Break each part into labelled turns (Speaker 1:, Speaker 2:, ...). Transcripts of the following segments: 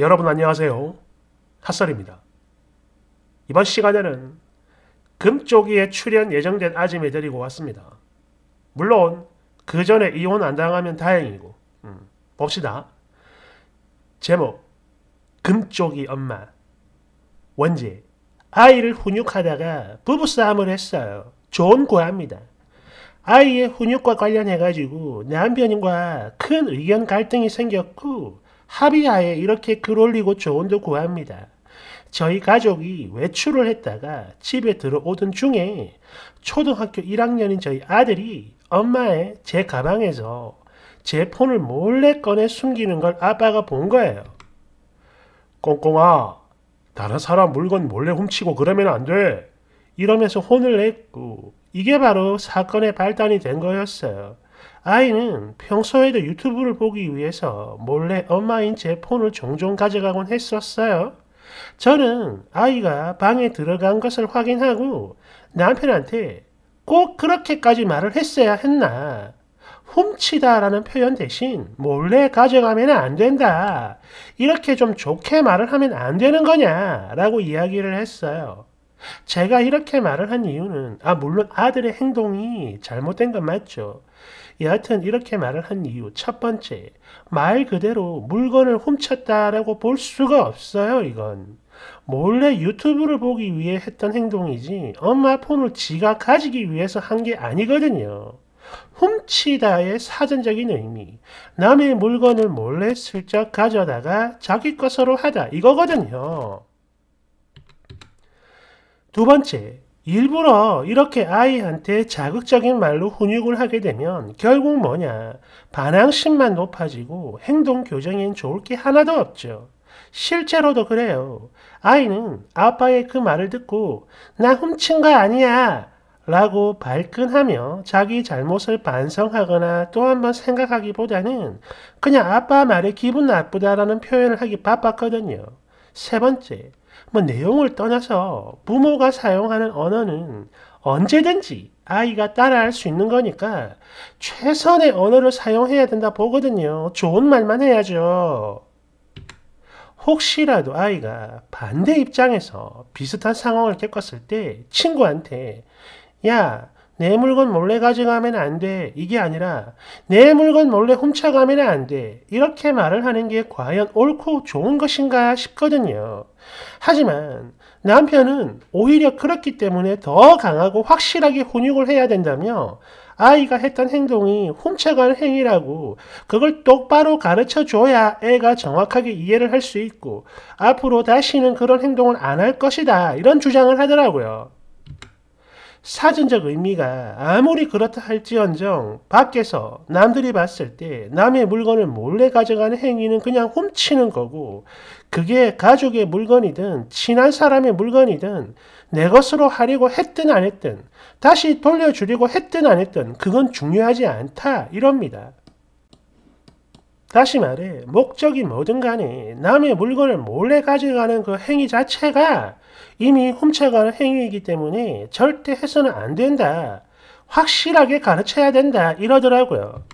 Speaker 1: 여러분 안녕하세요. 핫설입니다. 이번 시간에는 금쪽이에 출연 예정된 아짐을 데리고 왔습니다. 물론 그 전에 이혼 안 당하면 다행이고 음, 봅시다. 제목 금쪽이 엄마 원지 아이를 훈육하다가 부부싸움을 했어요. 좋은 고아니다 아이의 훈육과 관련해가지고 남편과 큰 의견 갈등이 생겼고 합의하에 이렇게 글 올리고 조언도 구합니다. 저희 가족이 외출을 했다가 집에 들어오던 중에 초등학교 1학년인 저희 아들이 엄마의 제 가방에서 제 폰을 몰래 꺼내 숨기는 걸 아빠가 본 거예요. 꽁꽁아, 다른 사람 물건 몰래 훔치고 그러면 안 돼. 이러면서 혼을 냈고, 이게 바로 사건의 발단이 된 거였어요. 아이는 평소에도 유튜브를 보기 위해서 몰래 엄마인 제 폰을 종종 가져가곤 했었어요. 저는 아이가 방에 들어간 것을 확인하고 남편한테 꼭 그렇게까지 말을 했어야 했나. 훔치다 라는 표현 대신 몰래 가져가면 안 된다. 이렇게 좀 좋게 말을 하면 안 되는 거냐 라고 이야기를 했어요. 제가 이렇게 말을 한 이유는 아 물론 아들의 행동이 잘못된 건 맞죠. 여하튼 이렇게 말을 한 이유 첫 번째 말 그대로 물건을 훔쳤다라고 볼 수가 없어요 이건 몰래 유튜브를 보기 위해 했던 행동이지 엄마 폰을 지가 가지기 위해서 한 게 아니거든요. 훔치다의 사전적인 의미 남의 물건을 몰래 슬쩍 가져다가 자기 것으로 하다 이거거든요. 두 번째, 일부러 이렇게 아이한테 자극적인 말로 훈육을 하게 되면 결국 뭐냐? 반항심만 높아지고 행동 교정엔 좋을 게 하나도 없죠. 실제로도 그래요. 아이는 아빠의 그 말을 듣고 나 훔친 거 아니야 라고 발끈하며 자기 잘못을 반성하거나 또 한 번 생각하기보다는 그냥 아빠 말에 기분 나쁘다라는 표현을 하기 바빴거든요. 세 번째, 뭐 내용을 떠나서 부모가 사용하는 언어는 언제든지 아이가 따라할 수 있는 거니까 최선의 언어를 사용해야 된다 보거든요. 좋은 말만 해야죠. 혹시라도 아이가 반대 입장에서 비슷한 상황을 겪었을 때 친구한테 야내 물건 몰래 가져가면 안 돼. 이게 아니라 내 물건 몰래 훔쳐가면 안 돼. 이렇게 말을 하는 게 과연 옳고 좋은 것인가 싶거든요. 하지만 남편은 오히려 그렇기 때문에 더 강하고 확실하게 훈육을 해야 된다며 아이가 했던 행동이 훔쳐간 행위라고 그걸 똑바로 가르쳐 줘야 애가 정확하게 이해를 할 수 있고 앞으로 다시는 그런 행동을 안 할 것이다 이런 주장을 하더라고요. 사전적 의미가 아무리 그렇다 할지언정 밖에서 남들이 봤을 때 남의 물건을 몰래 가져가는 행위는 그냥 훔치는 거고 그게 가족의 물건이든 친한 사람의 물건이든 내 것으로 하려고 했든 안 했든 다시 돌려주려고 했든 안 했든 그건 중요하지 않다 이럽니다. 다시 말해 목적이 뭐든 간에 남의 물건을 몰래 가져가는 그 행위 자체가 이미 훔쳐가는 행위이기 때문에 절대 해서는 안 된다. 확실하게 가르쳐야 된다. 이러더라고요.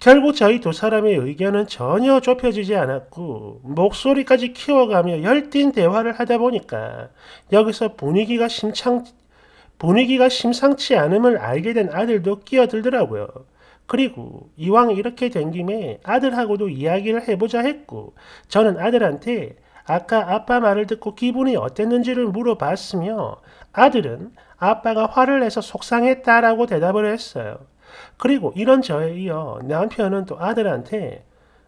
Speaker 1: 결국 저희 두 사람의 의견은 전혀 좁혀지지 않았고 목소리까지 키워가며 열띤 대화를 하다 보니까 여기서 분위기가 심창 분위기가 심상치 않음을 알게 된 아들도 끼어들더라고요. 그리고 이왕 이렇게 된 김에 아들하고도 이야기를 해보자 했고 저는 아들한테 아까 아빠 말을 듣고 기분이 어땠는지를 물어봤으며 아들은 아빠가 화를 내서 속상했다라고 대답을 했어요. 그리고 이런 저에 이어 남편은 또 아들한테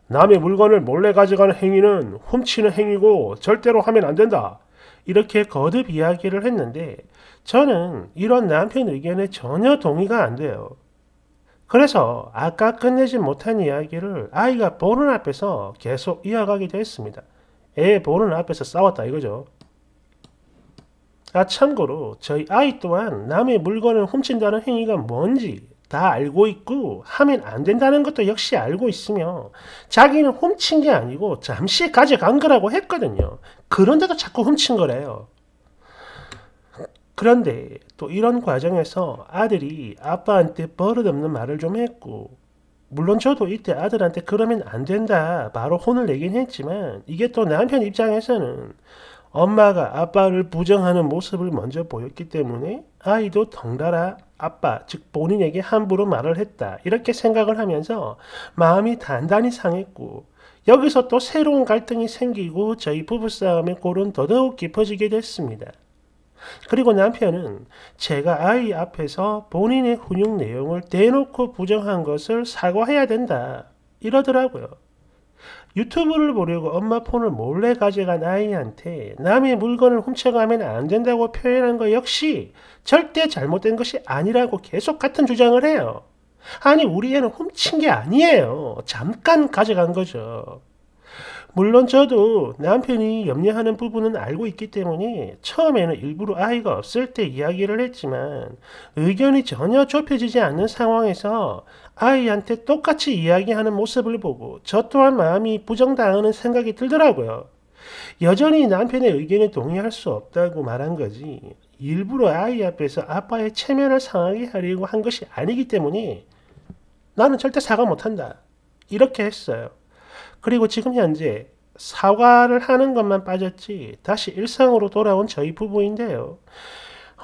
Speaker 1: 남의 물건을 몰래 가져가는 행위는 훔치는 행위고 절대로 하면 안 된다. 이렇게 거듭 이야기를 했는데 저는 이런 남편 의견에 전혀 동의가 안 돼요. 그래서 아까 끝내지 못한 이야기를 아이가 보는 앞에서 계속 이어가게 됐습니다. 애 보는 앞에서 싸웠다 이거죠. 아 참고로 저희 아이 또한 남의 물건을 훔친다는 행위가 뭔지 다 알고 있고 하면 안 된다는 것도 역시 알고 있으며 자기는 훔친 게 아니고 잠시 가져간 거라고 했거든요. 그런데도 자꾸 훔친 거래요. 그런데 또 이런 과정에서 아들이 아빠한테 버릇없는 말을 좀 했고 물론 저도 이때 아들한테 그러면 안 된다 바로 혼을 내긴 했지만 이게 또 남편 입장에서는 엄마가 아빠를 부정하는 모습을 먼저 보였기 때문에 아이도 덩달아 아빠, 즉 본인에게 함부로 말을 했다. 이렇게 생각을 하면서 마음이 단단히 상했고 여기서 또 새로운 갈등이 생기고 저희 부부싸움의 골은 더더욱 깊어지게 됐습니다. 그리고 남편은 제가 아이 앞에서 본인의 훈육 내용을 대놓고 부정한 것을 사과해야 된다. 이러더라고요. 유튜브를 보려고 엄마 폰을 몰래 가져간 아이한테 남의 물건을 훔쳐가면 안 된다고 표현한 것 역시 절대 잘못된 것이 아니라고 계속 같은 주장을 해요. 아니, 우리 애는 훔친 게 아니에요. 잠깐 가져간 거죠. 물론 저도 남편이 염려하는 부분은 알고 있기 때문에 처음에는 일부러 아이가 없을 때 이야기를 했지만 의견이 전혀 좁혀지지 않는 상황에서 아이한테 똑같이 이야기하는 모습을 보고 저 또한 마음이 부정당하는 생각이 들더라고요. 여전히 남편의 의견에 동의할 수 없다고 말한 거지 일부러 아이 앞에서 아빠의 체면을 상하게 하려고 한 것이 아니기 때문에 나는 절대 사과 못한다. 이렇게 했어요. 그리고 지금 현재 사과를 하는 것만 빠졌지 다시 일상으로 돌아온 저희 부부인데요.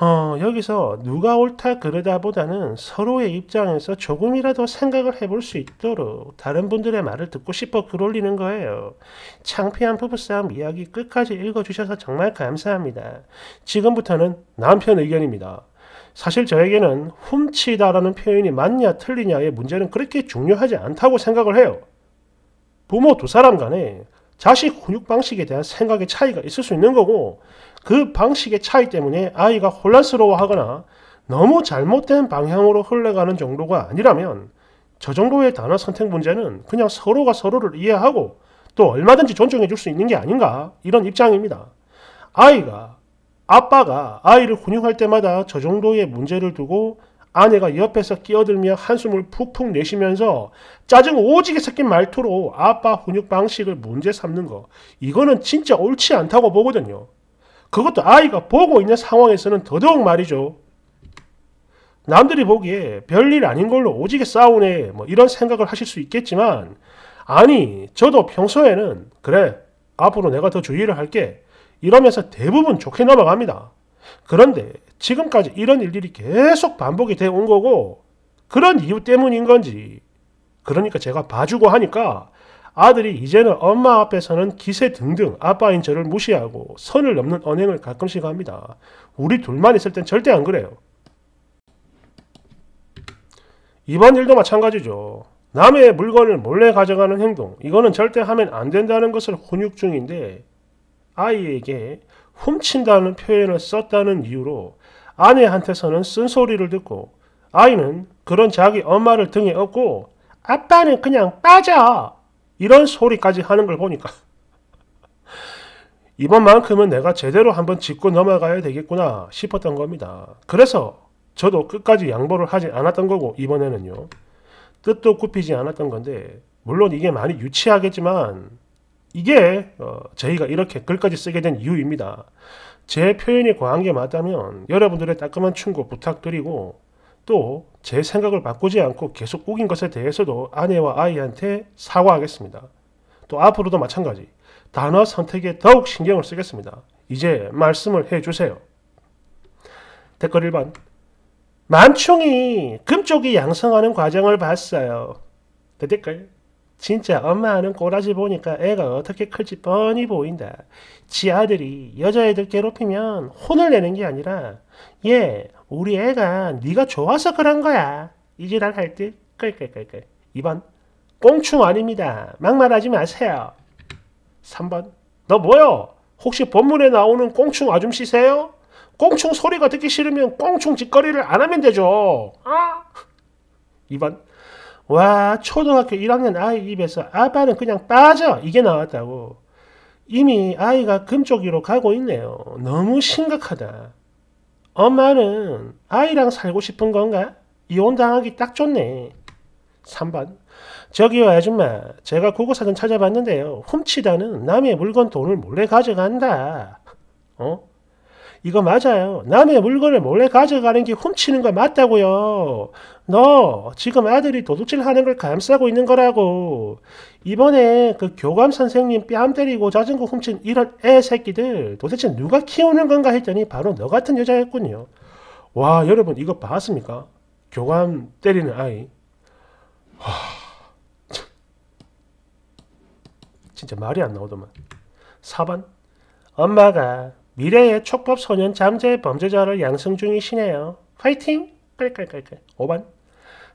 Speaker 1: 어, 여기서 누가 옳다 그러다보다는 서로의 입장에서 조금이라도 생각을 해볼 수 있도록 다른 분들의 말을 듣고 싶어 글 올리는 거예요. 창피한 부부싸움 이야기 끝까지 읽어주셔서 정말 감사합니다. 지금부터는 남편 의견입니다. 사실 저에게는 훔치다라는 표현이 맞냐 틀리냐의 문제는 그렇게 중요하지 않다고 생각을 해요. 부모 두 사람 간에 자식 훈육 방식에 대한 생각의 차이가 있을 수 있는 거고 그 방식의 차이 때문에 아이가 혼란스러워하거나 너무 잘못된 방향으로 흘러가는 정도가 아니라면 저 정도의 단어 선택 문제는 그냥 서로가 서로를 이해하고 또 얼마든지 존중해 줄 수 있는 게 아닌가 이런 입장입니다. 아이가 아빠가 아이를 훈육할 때마다 저 정도의 문제를 두고 아내가 옆에서 끼어들며 한숨을 푹푹 내쉬면서 짜증 오지게 섞인 말투로 아빠 훈육 방식을 문제 삼는 거 이거는 진짜 옳지 않다고 보거든요. 그것도 아이가 보고 있는 상황에서는 더더욱 말이죠. 남들이 보기에 별일 아닌 걸로 오지게 싸우네 뭐 이런 생각을 하실 수 있겠지만 아니 저도 평소에는 그래 앞으로 내가 더 주의를 할게 이러면서 대부분 좋게 넘어갑니다. 그런데 지금까지 이런 일들이 계속 반복이 돼 온 거고 그런 이유 때문인 건지 그러니까 제가 봐주고 하니까 아들이 이제는 엄마 앞에서는 기세 등등 아빠인 저를 무시하고 선을 넘는 언행을 가끔씩 합니다. 우리 둘만 있을 땐 절대 안 그래요. 이번 일도 마찬가지죠. 남의 물건을 몰래 가져가는 행동, 이거는 절대 하면 안 된다는 것을 훈육 중인데 아이에게 훔친다는 표현을 썼다는 이유로 아내한테서는 쓴소리를 듣고 아이는 그런 자기 엄마를 등에 업고 아빠는 그냥 빠져! 이런 소리까지 하는 걸 보니까 이번만큼은 내가 제대로 한번 짚고 넘어가야 되겠구나 싶었던 겁니다. 그래서 저도 끝까지 양보를 하지 않았던 거고 이번에는요. 뜻도 굽히지 않았던 건데 물론 이게 많이 유치하겠지만 이게 어, 저희가 이렇게 글까지 쓰게 된 이유입니다. 제 표현이 과한 게 맞다면 여러분들의 따끔한 충고 부탁드리고 또 제 생각을 바꾸지 않고 계속 우긴 것에 대해서도 아내와 아이한테 사과하겠습니다. 또 앞으로도 마찬가지 단어 선택에 더욱 신경을 쓰겠습니다. 이제 말씀을 해주세요. 댓글 1번 만충이 금쪽이 양성하는 과정을 봤어요. 네, 댓글 진짜 엄마는 꼬라지 보니까 애가 어떻게 클지 뻔히 보인다. 지 아들이 여자애들 괴롭히면 혼을 내는 게 아니라 얘 예, 우리 애가 네가 좋아서 그런 거야. 이 지랄 할 듯. 끌끌끌끌. 2번 꽁충 아닙니다. 막말하지 마세요. 3번 너 뭐요? 혹시 본문에 나오는 꽁충 아줌씨세요? 꽁충 소리가 듣기 싫으면 꽁충 짓거리를 안 하면 되죠. 아? 어? 2번 와 초등학교 1학년 아이 입에서 아빠는 그냥 빠져 이게 나왔다고 이미 아이가 금쪽이로 가고 있네요. 너무 심각하다. 엄마는 아이랑 살고 싶은 건가? 이혼당하기 딱 좋네. 3번 저기요 아줌마 제가 국어사전 찾아봤는데요. 훔치다는 남의 물건 돈을 몰래 가져간다. 어? 이거 맞아요. 남의 물건을 몰래 가져가는 게 훔치는 거 맞다고요. 너 지금 아들이 도둑질 하는 걸 감싸고 있는 거라고. 이번에 그 교감 선생님 뺨 때리고 자전거 훔친 이런 애 새끼들 도대체 누가 키우는 건가 했더니 바로 너 같은 여자였군요. 와 여러분 이거 봤습니까? 교감 때리는 아이. 와, 진짜 말이 안 나오더만. 4번 엄마가 미래의 촉법 소년 잠재 범죄자를 양성 중이시네요. 파이팅! 깔깔깔깔. 5번.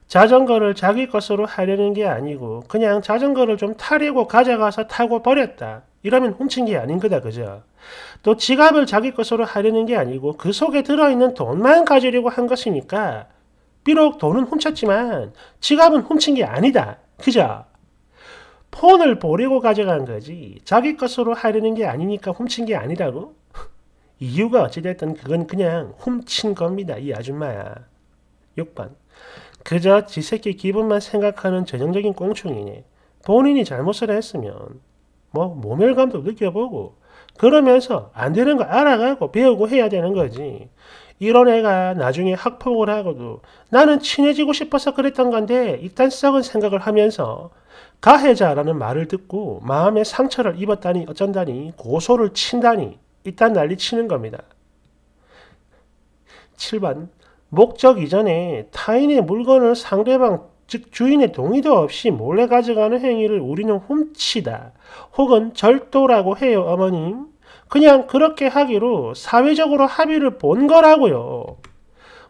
Speaker 1: 자전거를 자기 것으로 하려는 게 아니고 그냥 자전거를 좀 타려고 가져가서 타고 버렸다. 이러면 훔친 게 아닌 거다. 그죠? 또 지갑을 자기 것으로 하려는 게 아니고 그 속에 들어있는 돈만 가지려고 한 것이니까 비록 돈은 훔쳤지만 지갑은 훔친 게 아니다. 그죠? 폰을 보려고 가져간 거지 자기 것으로 하려는 게 아니니까 훔친 게 아니라고 이유가 어찌됐든 그건 그냥 훔친 겁니다. 이 아줌마야. 6번. 그저 지 새끼 기분만 생각하는 전형적인 꽁충이니 본인이 잘못을 했으면 뭐 모멸감도 느껴보고 그러면서 안 되는 거 알아가고 배우고 해야 되는 거지. 이런 애가 나중에 학폭을 하고도 나는 친해지고 싶어서 그랬던 건데 일단 썩은 생각을 하면서 가해자라는 말을 듣고 마음에 상처를 입었다니 어쩐다니 고소를 친다니 이단 난리치는 겁니다. 7번 목적 이전에 타인의 물건을 상대방 즉 주인의 동의도 없이 몰래 가져가는 행위를 우리는 훔치다 혹은 절도라고 해요 어머님 그냥 그렇게 하기로 사회적으로 합의를 본 거라고요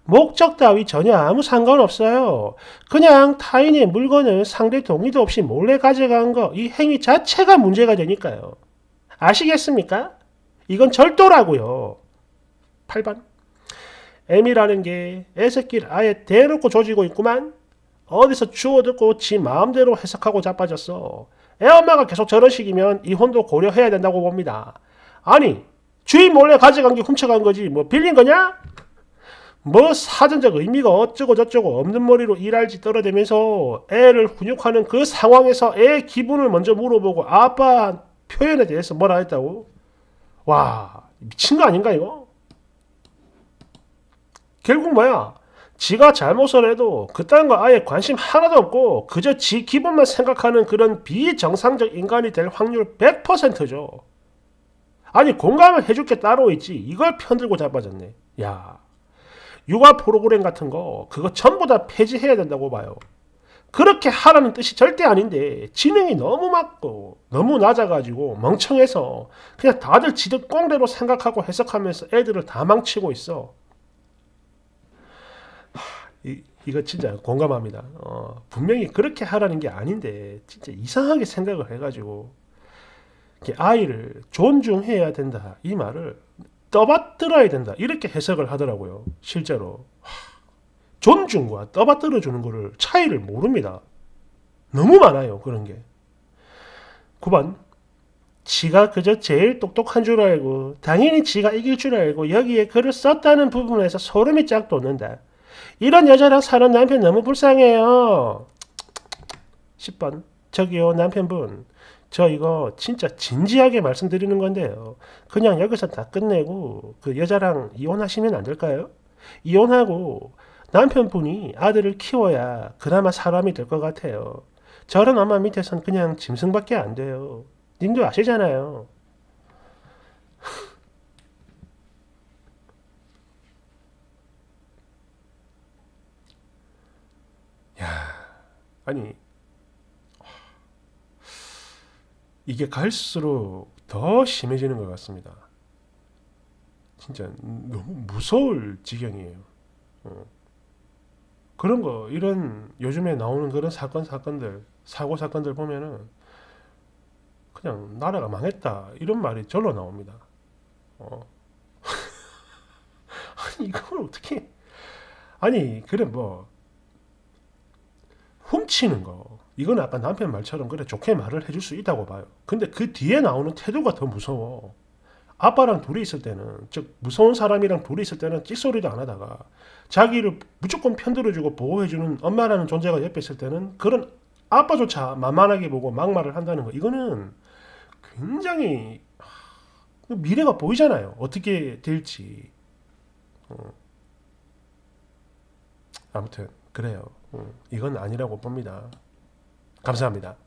Speaker 1: 목적 따위 전혀 아무 상관없어요 그냥 타인의 물건을 상대 동의도 없이 몰래 가져간 거 이 행위 자체가 문제가 되니까요 아시겠습니까? 이건 절도라고요. 8번. M이라는 게 애새끼를 아예 대놓고 조지고 있구만. 어디서 주워 듣고 지 마음대로 해석하고 자빠졌어. 애 엄마가 계속 저런 식이면 이혼도 고려해야 된다고 봅니다. 아니, 주인 몰래 가져간 게 훔쳐간 거지 뭐 빌린 거냐? 뭐 사전적 의미가 어쩌고 저쩌고 없는 머리로 일할지 떨어대면서 애를 훈육하는 그 상황에서 애 기분을 먼저 물어보고 아빠 표현에 대해서 뭐라 했다고? 와 미친 거 아닌가 이거? 결국 뭐야? 지가 잘못을 해도 그딴 거 아예 관심 하나도 없고 그저 지 기분만 생각하는 그런 비정상적 인간이 될 확률 100%죠. 아니 공감을 해줄 게 따로 있지 이걸 편들고 잡아졌네. 야 육아 프로그램 같은 거 그거 전부 다 폐지해야 된다고 봐요. 그렇게 하라는 뜻이 절대 아닌데 지능이 너무 낮고 너무 낮아가지고 멍청해서 그냥 다들 지들 꽁대로 생각하고 해석하면서 애들을 다 망치고 있어. 이, 이거 진짜 공감합니다. 어, 분명히 그렇게 하라는 게 아닌데 진짜 이상하게 생각을 해가지고 아이를 존중해야 된다 이 말을 떠받들어야 된다 이렇게 해석을 하더라고요 실제로 존중과 떠받들어 주는 거를 차이를 모릅니다. 너무 많아요, 그런 게. 9번. 지가 그저 제일 똑똑한 줄 알고, 당연히 지가 이길 줄 알고, 여기에 글을 썼다는 부분에서 소름이 쫙 돋는다. 이런 여자랑 사는 남편 너무 불쌍해요. 10번. 저기요, 남편분. 저 이거 진짜 진지하게 말씀드리는 건데요. 그냥 여기서 다 끝내고, 그 여자랑 이혼하시면 안 될까요? 이혼하고 남편분이 아들을 키워야 그나마 사람이 될 것 같아요. 저런 엄마 밑에선 그냥 짐승밖에 안 돼요. 님도 아시잖아요. 야, 아니, 이게 갈수록 더 심해지는 것 같습니다. 진짜 너무 무서울 지경이에요. 어. 그런 거 이런 요즘에 나오는 그런 사건 사건들 사고 사건들 보면은 그냥 나라가 망했다 이런 말이 절로 나옵니다. 어. 아니 이걸 어떻게 아니 그래 뭐 훔치는 거 이건 아까 남편 말처럼 그래 좋게 말을 해줄 수 있다고 봐요. 근데 그 뒤에 나오는 태도가 더 무서워. 아빠랑 둘이 있을 때는 즉 무서운 사람이랑 둘이 있을 때는 찍소리도 안 하다가 자기를 무조건 편들어주고 보호해주는 엄마라는 존재가 옆에 있을 때는 그런 아빠조차 만만하게 보고 막말을 한다는 거 이거는 굉장히 그 미래가 보이잖아요 어떻게 될지 어. 아무튼 그래요 어, 이건 아니라고 봅니다 감사합니다